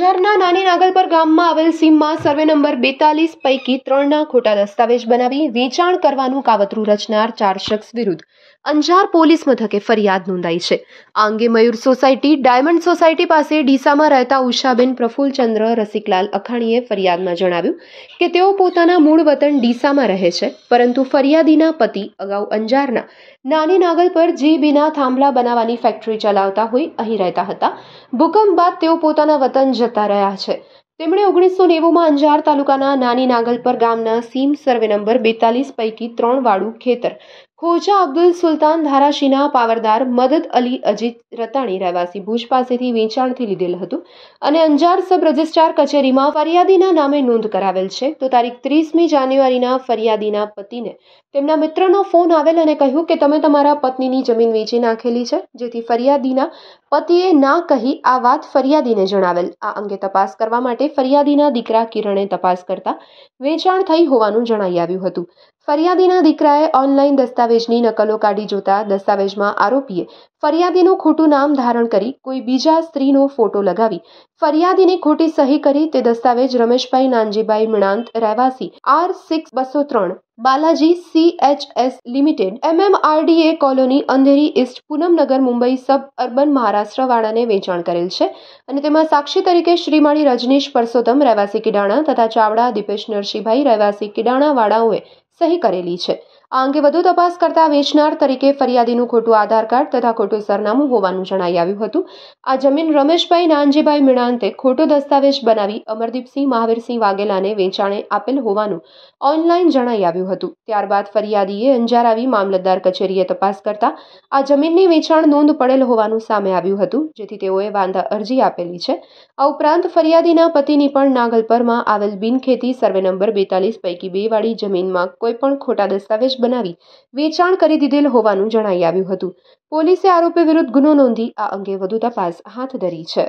અંજારના નાની નાગલપર ગામમાં આવેલ સીમમાં સર્વે નંબર બેતાલીસ પૈકી ત્રણના ખોટા દસ્તાવેજ બનાવી વેચાણ કરવાનું કાવતરું રચનાર ચાર શખ્સ વિરુદ્ધ અંજાર પોલીસ મથકે ફરિયાદ નોંધાઈ છે આ અંગે મયુર સોસાયટી ડાયમંડ સોસાયટી પાસે ડીસામાં રહેતા ઉષાબેન પ્રફુલચંદ્ર રસિકલાલ અખાણીએ ફરિયાદમાં જણાવ્યું કે તેઓ પોતાના મૂળ વતન ડીસામાં રહે છે પરંતુ ફરિયાદીના પતિ અગાઉ અંજારના નાની નાગલ પર જે બીના થાંભલા બનાવવાની ફેક્ટરી ચલાવતા હોય અહીં રહેતા હતા ભૂકંપ બાદ તેઓ પોતાના વતન જતા રહ્યા છે તેમણે ઓગણીસો નેવુંમાં અંજાર તાલુકાના નાની નાગલપર ગામના સીમ સર્વે નંબર બેતાલીસ પૈકી ત્રણ વાળું ખેતર ખોજા અબ્દુલ સુલતાન ધારાશીના પાવરદાર મદદ અલી અજીત રતાણી રહેવાસી ભુજ પાસેથી વેચાણથી લીધેલ હતું અને અંજાર સબ રજિસ્ટ્રાર કચેરીમાં ફરિયાદીના નામે નોંધ કરાવેલ છે તો તારીખ ત્રીસમી જાન્યુઆરીના ફરિયાદીના પતિને તેમના મિત્રનો ફોન આવેલ અને કહ્યું કે તમે તમારા પત્નીની જમીન વેચી નાખેલી છે જેથી ફરિયાદીના પતિએ ના કહી આ વાત ફરિયાદીને જણાવેલ આ અંગે તપાસ કરવા માટે ફરિયાદીના દીકરા કિરણે તપાસ કરતા વેચાણ થઈ હોવાનું જણાઈ આવ્યું હતું ફરિયાદીના દીકરાએ ઓનલાઈન દસ્તાવેજની નકલો કાઢી જોતા દસ્તાવેજમાં આરોપીએ ફરિયાદીનું ખોટું નામ ધારણ કરી કોઈ બીજા સ્ત્રીનો ફોટો લગાવી ફરિયાદીની ખોટી સહી કરી તે દસ્તાવેજ રમેશભાઈ નાનજીભાઈ મણાંત રહેવાસી આર સિક્સ બસો ત્રણ Balaji CHS limited MMRDA colony Andheri east Poonamnagar Mumbai suburban Maharashtra વાળાને વેચાણ કરેલ છે અને તેમાં સાક્ષી તરીકે શ્રીમાળી રજનીશ પરસોત્તમ રહેવાસી કિડાણા તથા ચાવડા દીપેશ નરસિંહભાઈ રહેવાસી કિડાણાવાળાઓએ સહી કરેલી છે આ અંગે વધુ તપાસ કરતા વેચનાર તરીકે ફરિયાદીનું ખોટું આધાર કાર્ડ તથા ખોટું સરનામું હોવાનું જણાઈ આવ્યું હતું આ જમીન રમેશભાઈ નાનજીભાઈ મીણાંતે ખોટો દસ્તાવેજ બનાવી અમરદીપસિંહ મહાવીરસિંહ વાઘેલાને વેચાણે આપેલ હોવાનું ઓનલાઈન જણાઈ આવ્યું હતું ત્યારબાદ ફરિયાદીએ અંજાર આવી મામલતદાર કચેરીએ તપાસ કરતા આ જમીનની વેચાણ નોંધ પડેલ હોવાનું સામે આવ્યું હતું જેથી તેઓએ વાંધા અરજી આપેલી છે આ ઉપરાંત ફરિયાદીના પતિની પણ નાગલપરમાં આવેલ બિનખેતી સર્વે નંબર બેતાલીસ પૈકી બેવાળી જમીનમાં કોઈપણ ખોટા દસ્તાવેજ બનાવી વેચાણ કરી દીધેલ હોવાનું જણાઈ આવ્યું હતું પોલીસે આરોપી વિરુદ્ધ ગુનો નોંધી આ અંગે વધુ તપાસ હાથ ધરી છે